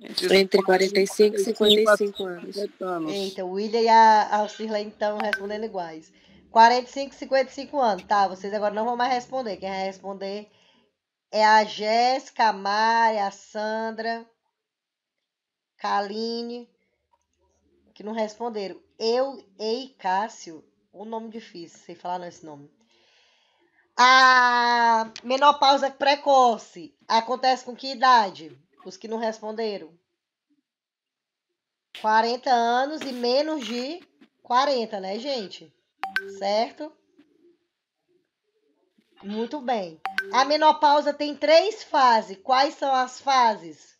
Entre 45 e 55 anos. Eita, o William e a Alcirla então respondendo iguais. 45, 55 anos. Tá, vocês agora não vão mais responder. Quem vai responder é a Jéssica, a Mari, a Sandra, Kaline, que não responderam. Eu e Cássio, um nome difícil, sem falar nesse esse nome. A menopausa precoce acontece com que idade? Os que não responderam. 40 anos e menos de 40, né, gente? certo? Muito bem. A menopausa tem três fases. Quais são as fases?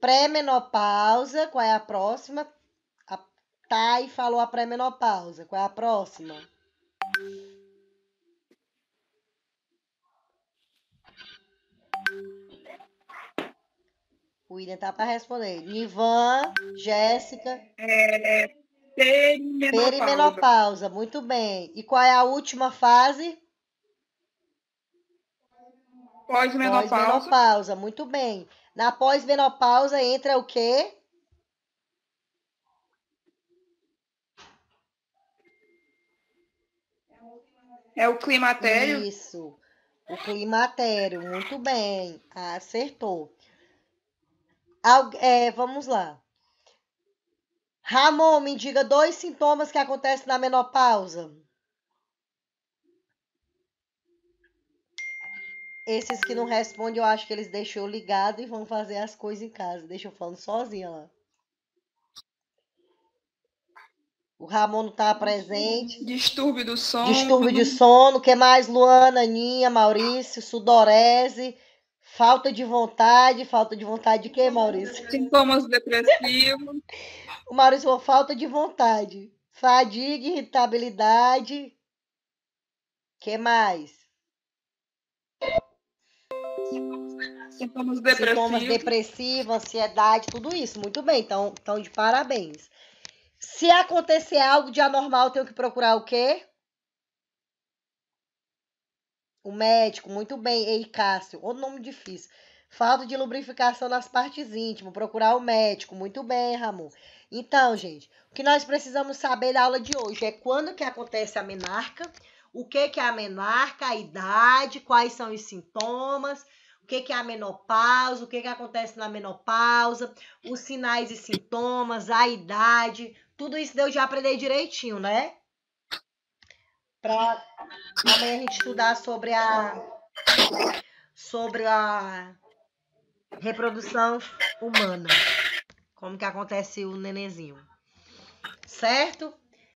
Pré-menopausa, qual é a próxima? A Thay falou a pré-menopausa, qual é a próxima? O William tá para responder. Nivan, Jéssica. É, perimenopausa. Perimenopausa, muito bem. E qual é a última fase? Pós-menopausa. Pós-menopausa, muito bem. Na pós-menopausa entra o quê? É o climatério? Isso. O climatério, muito bem. Acertou é, vamos lá. Ramon, me diga dois sintomas que acontecem na menopausa. Esses que não respondem, eu acho que eles deixou ligado e vão fazer as coisas em casa. Deixa eu falando sozinha lá. O Ramon não tá presente. Distúrbio do sono. Distúrbio de sono. O que mais? Luana, Aninha, Maurício, sudorese. Falta de vontade, falta de vontade de quê, Maurício? Sintomas depressivos. o Maurício falou falta de vontade. Fadiga, irritabilidade. que mais? Sintomas depressivos. Sintomas depressivos, ansiedade, tudo isso. Muito bem, então, então de parabéns. Se acontecer algo de anormal, tenho que procurar o quê? O médico, muito bem. Ei, Cássio, outro nome difícil. Falta de lubrificação nas partes íntimas. Procurar o médico. Muito bem, Ramon. Então, gente, o que nós precisamos saber da aula de hoje é quando que acontece a menarca, o que, que é a menarca, a idade, quais são os sintomas, o que, que é a menopausa, o que, que acontece na menopausa, os sinais e sintomas, a idade. Tudo isso deu já aprender direitinho, né? para amanhã a gente estudar sobre a sobre a reprodução humana, como que acontece o nenenzinho. Certo?